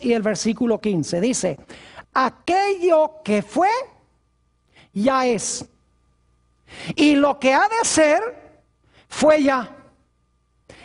y el versículo 15. Dice, aquello que fue, ya es. Y lo que ha de ser, fue ya.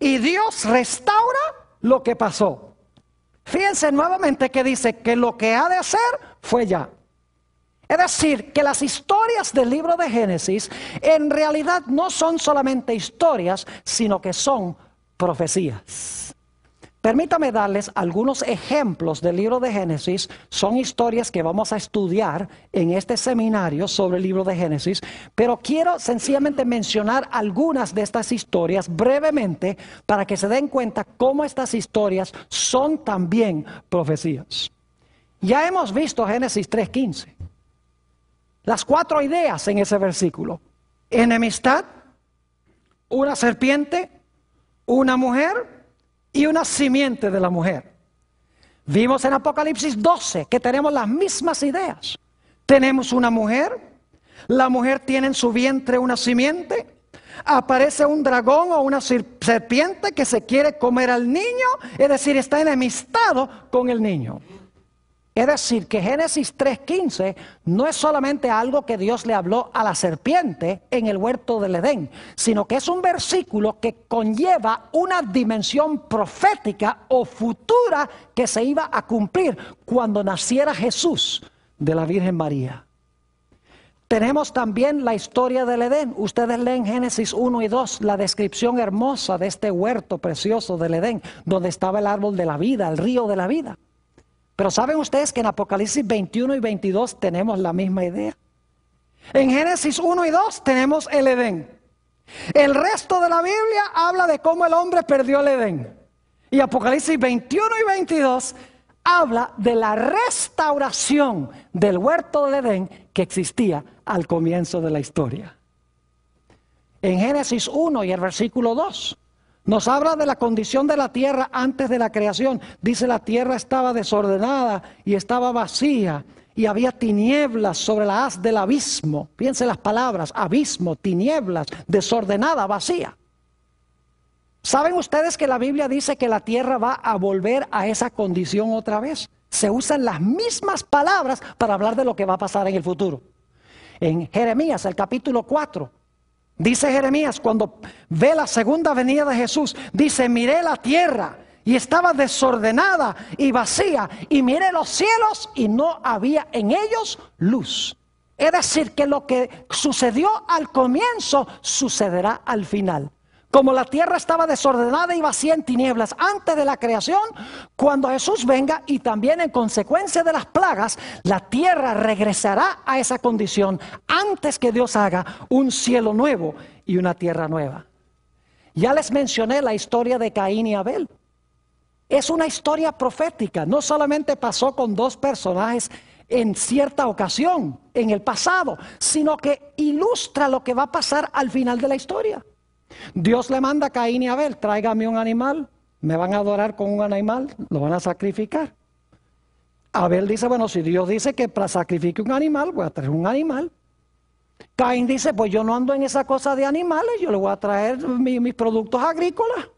Y Dios restaura lo que pasó. Fíjense nuevamente que dice que lo que ha de ser, fue ya. Es decir, que las historias del libro de Génesis en realidad no son solamente historias, sino que son profecías. Permítame darles algunos ejemplos del libro de Génesis. Son historias que vamos a estudiar en este seminario sobre el libro de Génesis, pero quiero sencillamente mencionar algunas de estas historias brevemente para que se den cuenta cómo estas historias son también profecías. Ya hemos visto Génesis 3.15. Las cuatro ideas en ese versículo. Enemistad, una serpiente, una mujer y una simiente de la mujer. Vimos en Apocalipsis 12 que tenemos las mismas ideas. Tenemos una mujer, la mujer tiene en su vientre una simiente, aparece un dragón o una serpiente que se quiere comer al niño, es decir, está enemistado con el niño. Es decir, que Génesis 3.15 no es solamente algo que Dios le habló a la serpiente en el huerto del Edén, sino que es un versículo que conlleva una dimensión profética o futura que se iba a cumplir cuando naciera Jesús de la Virgen María. Tenemos también la historia del Edén. Ustedes leen Génesis 1 y 2, la descripción hermosa de este huerto precioso del Edén, donde estaba el árbol de la vida, el río de la vida. Pero saben ustedes que en Apocalipsis 21 y 22 tenemos la misma idea. En Génesis 1 y 2 tenemos el Edén. El resto de la Biblia habla de cómo el hombre perdió el Edén. Y Apocalipsis 21 y 22 habla de la restauración del huerto del Edén que existía al comienzo de la historia. En Génesis 1 y el versículo 2 nos habla de la condición de la tierra antes de la creación. Dice la tierra estaba desordenada y estaba vacía y había tinieblas sobre la haz del abismo. Piense las palabras, abismo, tinieblas, desordenada, vacía. ¿Saben ustedes que la Biblia dice que la tierra va a volver a esa condición otra vez? Se usan las mismas palabras para hablar de lo que va a pasar en el futuro. En Jeremías, el capítulo 4, Dice Jeremías, cuando ve la segunda venida de Jesús, dice, miré la tierra y estaba desordenada y vacía, y miré los cielos y no había en ellos luz. Es decir, que lo que sucedió al comienzo sucederá al final. Como la tierra estaba desordenada y vacía en tinieblas antes de la creación, cuando Jesús venga y también en consecuencia de las plagas, la tierra regresará a esa condición antes que Dios haga un cielo nuevo y una tierra nueva. Ya les mencioné la historia de Caín y Abel. Es una historia profética, no solamente pasó con dos personajes en cierta ocasión, en el pasado, sino que ilustra lo que va a pasar al final de la historia. Dios le manda a Caín y Abel, tráigame un animal, me van a adorar con un animal, lo van a sacrificar. Abel dice, bueno, si Dios dice que para sacrifique un animal, voy a traer un animal. Caín dice, pues yo no ando en esa cosa de animales, yo le voy a traer mis productos agrícolas.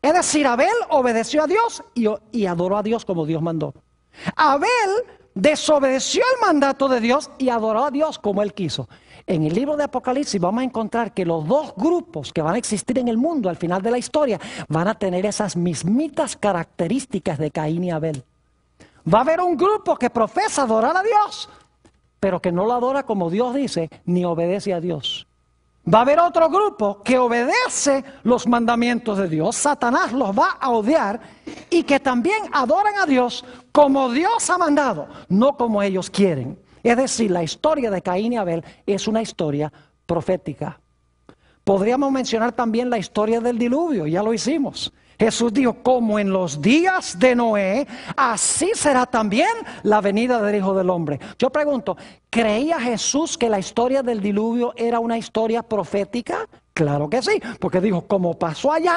Es decir, Abel obedeció a Dios y, y adoró a Dios como Dios mandó. Abel desobedeció el mandato de Dios y adoró a Dios como él quiso. En el libro de Apocalipsis vamos a encontrar que los dos grupos que van a existir en el mundo al final de la historia van a tener esas mismitas características de Caín y Abel. Va a haber un grupo que profesa adorar a Dios, pero que no lo adora como Dios dice, ni obedece a Dios. Va a haber otro grupo que obedece los mandamientos de Dios, Satanás los va a odiar y que también adoran a Dios como Dios ha mandado, no como ellos quieren. Es decir, la historia de Caín y Abel es una historia profética. Podríamos mencionar también la historia del diluvio, ya lo hicimos. Jesús dijo, como en los días de Noé, así será también la venida del Hijo del Hombre. Yo pregunto, ¿creía Jesús que la historia del diluvio era una historia profética? Claro que sí, porque dijo, como pasó allá,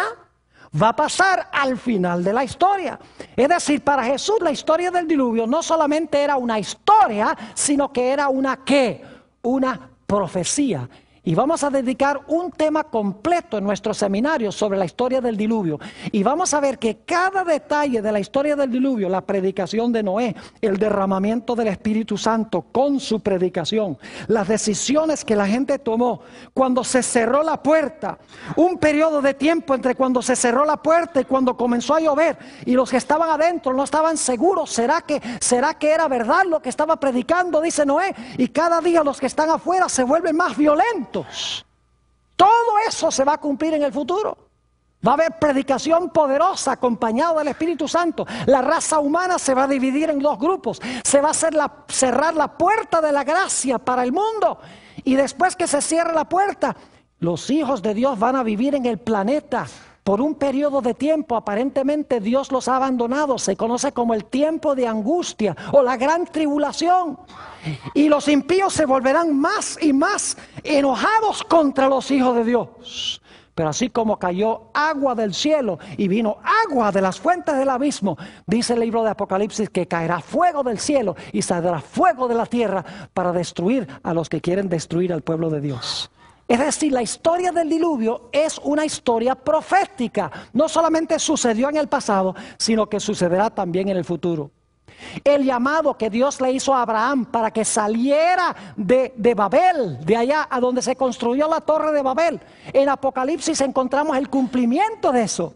va a pasar al final de la historia. Es decir, para Jesús la historia del diluvio no solamente era una historia, sino que era una qué, una profecía y vamos a dedicar un tema completo en nuestro seminario sobre la historia del diluvio. Y vamos a ver que cada detalle de la historia del diluvio, la predicación de Noé, el derramamiento del Espíritu Santo con su predicación, las decisiones que la gente tomó, cuando se cerró la puerta, un periodo de tiempo entre cuando se cerró la puerta y cuando comenzó a llover, y los que estaban adentro no estaban seguros, ¿será que, será que era verdad lo que estaba predicando, dice Noé? Y cada día los que están afuera se vuelven más violentos todo eso se va a cumplir en el futuro. Va a haber predicación poderosa acompañada del Espíritu Santo. La raza humana se va a dividir en dos grupos. Se va a cerrar la puerta de la gracia para el mundo. Y después que se cierre la puerta, los hijos de Dios van a vivir en el planeta por un periodo de tiempo aparentemente Dios los ha abandonado, se conoce como el tiempo de angustia o la gran tribulación. Y los impíos se volverán más y más enojados contra los hijos de Dios. Pero así como cayó agua del cielo y vino agua de las fuentes del abismo, dice el libro de Apocalipsis que caerá fuego del cielo y saldrá fuego de la tierra para destruir a los que quieren destruir al pueblo de Dios. Es decir, la historia del diluvio es una historia profética. No solamente sucedió en el pasado, sino que sucederá también en el futuro. El llamado que Dios le hizo a Abraham para que saliera de, Babel, de allá a donde se construyó la torre de Babel. En Apocalipsis encontramos el cumplimiento de eso.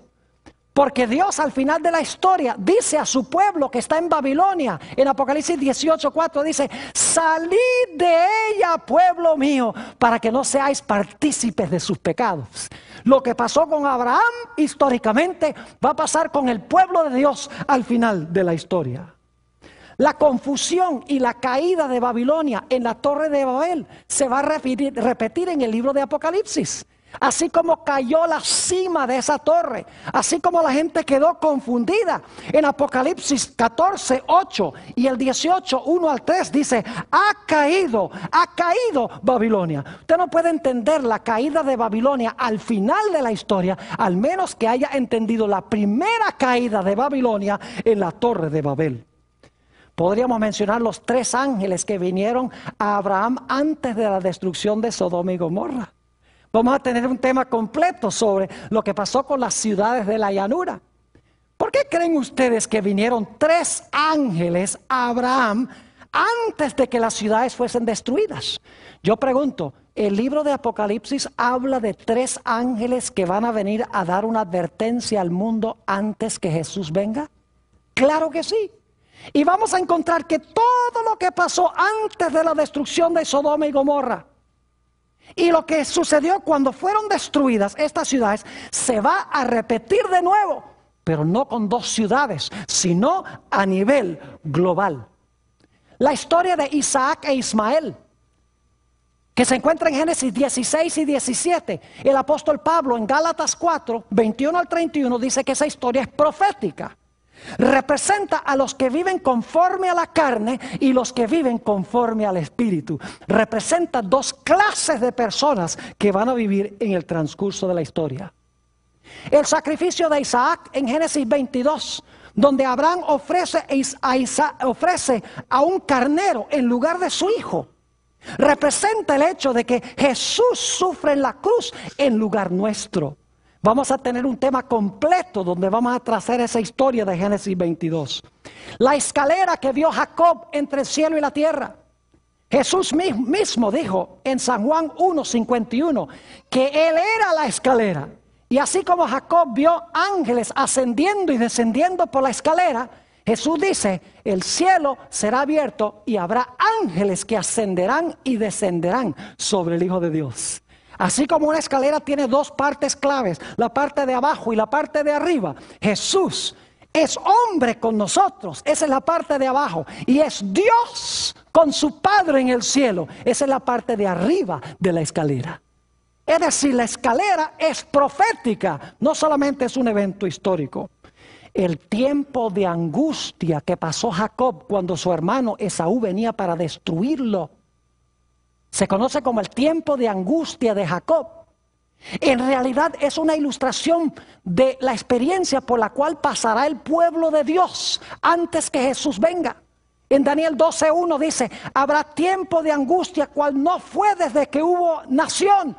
Porque Dios al final de la historia dice a su pueblo que está en Babilonia, en Apocalipsis 18:4 dice, salid de ella, pueblo mío, para que no seáis partícipes de sus pecados. Lo que pasó con Abraham históricamente va a pasar con el pueblo de Dios al final de la historia. La confusión y la caída de Babilonia en la torre de Babel se va a repetir en el libro de Apocalipsis. Así como cayó la cima de esa torre, así como la gente quedó confundida. En Apocalipsis 14, 8 y el 18, 1 al 3 dice, ha caído, ha caído Babilonia. Usted no puede entender la caída de Babilonia al final de la historia, al menos que haya entendido la primera caída de Babilonia en la torre de Babel. Podríamos mencionar los tres ángeles que vinieron a Abraham antes de la destrucción de Sodoma y Gomorra. Vamos a tener un tema completo sobre lo que pasó con las ciudades de la llanura. ¿Por qué creen ustedes que vinieron tres ángeles a Abraham antes de que las ciudades fuesen destruidas? Yo pregunto, el libro de Apocalipsis habla de tres ángeles que van a venir a dar una advertencia al mundo antes que Jesús venga. Claro que sí. Y vamos a encontrar que todo lo que pasó antes de la destrucción de Sodoma y Gomorra, y lo que sucedió cuando fueron destruidas estas ciudades se va a repetir de nuevo, pero no con dos ciudades, sino a nivel global. La historia de Isaac e Ismael, que se encuentra en Génesis 16 y 17, el apóstol Pablo en Gálatas 4, 21 al 31 dice que esa historia es profética. Representa a los que viven conforme a la carne y los que viven conforme al Espíritu. Representa dos clases de personas que van a vivir en el transcurso de la historia. El sacrificio de Isaac en Génesis 22, donde Abraham ofrece a, ofrece a un carnero en lugar de su hijo, representa el hecho de que Jesús sufre en la cruz en lugar nuestro. Vamos a tener un tema completo donde vamos a trazar esa historia de Génesis 22. La escalera que vio Jacob entre el cielo y la tierra. Jesús mismo dijo en San Juan 1.51 que Él era la escalera. Y así como Jacob vio ángeles ascendiendo y descendiendo por la escalera, Jesús dice, el cielo será abierto y habrá ángeles que ascenderán y descenderán sobre el Hijo de Dios. Así como una escalera tiene dos partes claves, la parte de abajo y la parte de arriba, Jesús es hombre con nosotros, esa es la parte de abajo, y es Dios con su Padre en el cielo, esa es la parte de arriba de la escalera. Es decir, la escalera es profética, no solamente es un evento histórico. El tiempo de angustia que pasó Jacob cuando su hermano Esaú venía para destruirlo se conoce como el tiempo de angustia de Jacob. En realidad es una ilustración de la experiencia por la cual pasará el pueblo de Dios antes que Jesús venga. En Daniel 12.1 dice, habrá tiempo de angustia cual no fue desde que hubo nación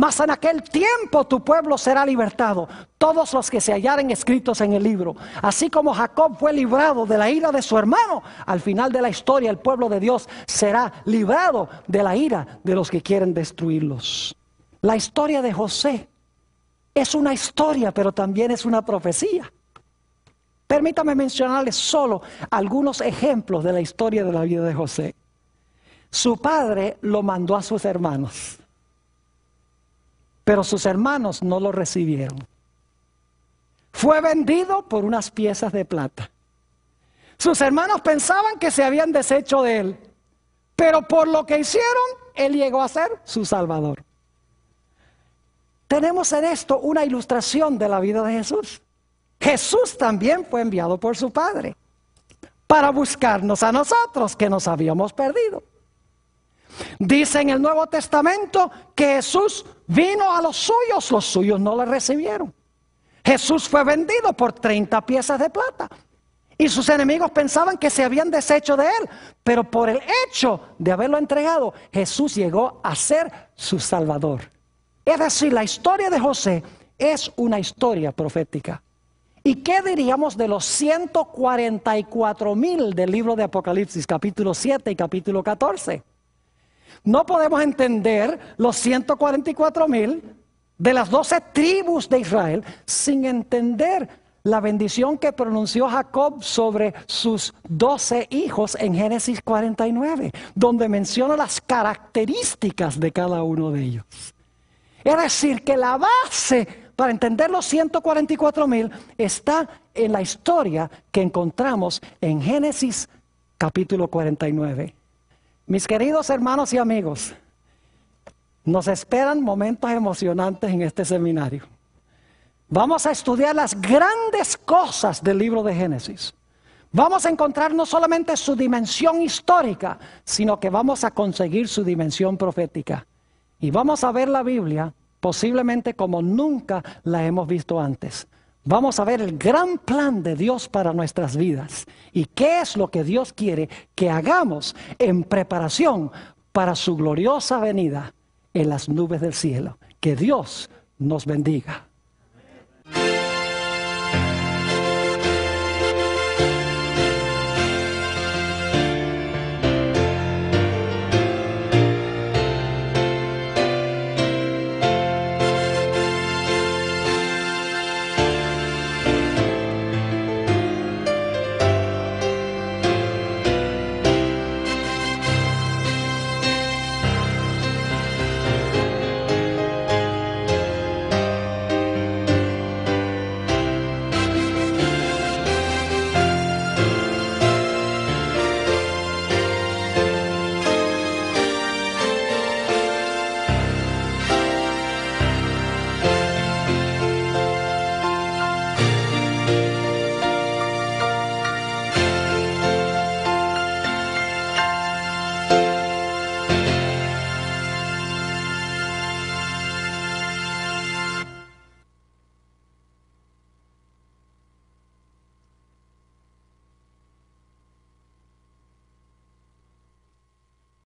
mas en aquel tiempo tu pueblo será libertado, todos los que se hallaren escritos en el libro. Así como Jacob fue librado de la ira de su hermano, al final de la historia el pueblo de Dios será librado de la ira de los que quieren destruirlos. La historia de José es una historia, pero también es una profecía. Permítame mencionarles solo algunos ejemplos de la historia de la vida de José. Su padre lo mandó a sus hermanos pero sus hermanos no lo recibieron. Fue vendido por unas piezas de plata. Sus hermanos pensaban que se habían deshecho de él, pero por lo que hicieron, él llegó a ser su Salvador. Tenemos en esto una ilustración de la vida de Jesús. Jesús también fue enviado por su Padre para buscarnos a nosotros que nos habíamos perdido. Dice en el Nuevo Testamento que Jesús vino a los suyos, los suyos no le recibieron. Jesús fue vendido por 30 piezas de plata. Y sus enemigos pensaban que se habían deshecho de él, pero por el hecho de haberlo entregado, Jesús llegó a ser su Salvador. Es decir, la historia de José es una historia profética. ¿Y qué diríamos de los 144 mil del libro de Apocalipsis, capítulo 7 y capítulo 14? No podemos entender los 144 mil de las 12 tribus de Israel sin entender la bendición que pronunció Jacob sobre sus doce hijos en Génesis 49, donde menciona las características de cada uno de ellos. Es decir, que la base para entender los 144 mil está en la historia que encontramos en Génesis capítulo 49. Mis queridos hermanos y amigos, nos esperan momentos emocionantes en este seminario. Vamos a estudiar las grandes cosas del libro de Génesis. Vamos a encontrar no solamente su dimensión histórica, sino que vamos a conseguir su dimensión profética. Y vamos a ver la Biblia posiblemente como nunca la hemos visto antes vamos a ver el gran plan de Dios para nuestras vidas y qué es lo que Dios quiere que hagamos en preparación para su gloriosa venida en las nubes del cielo. Que Dios nos bendiga.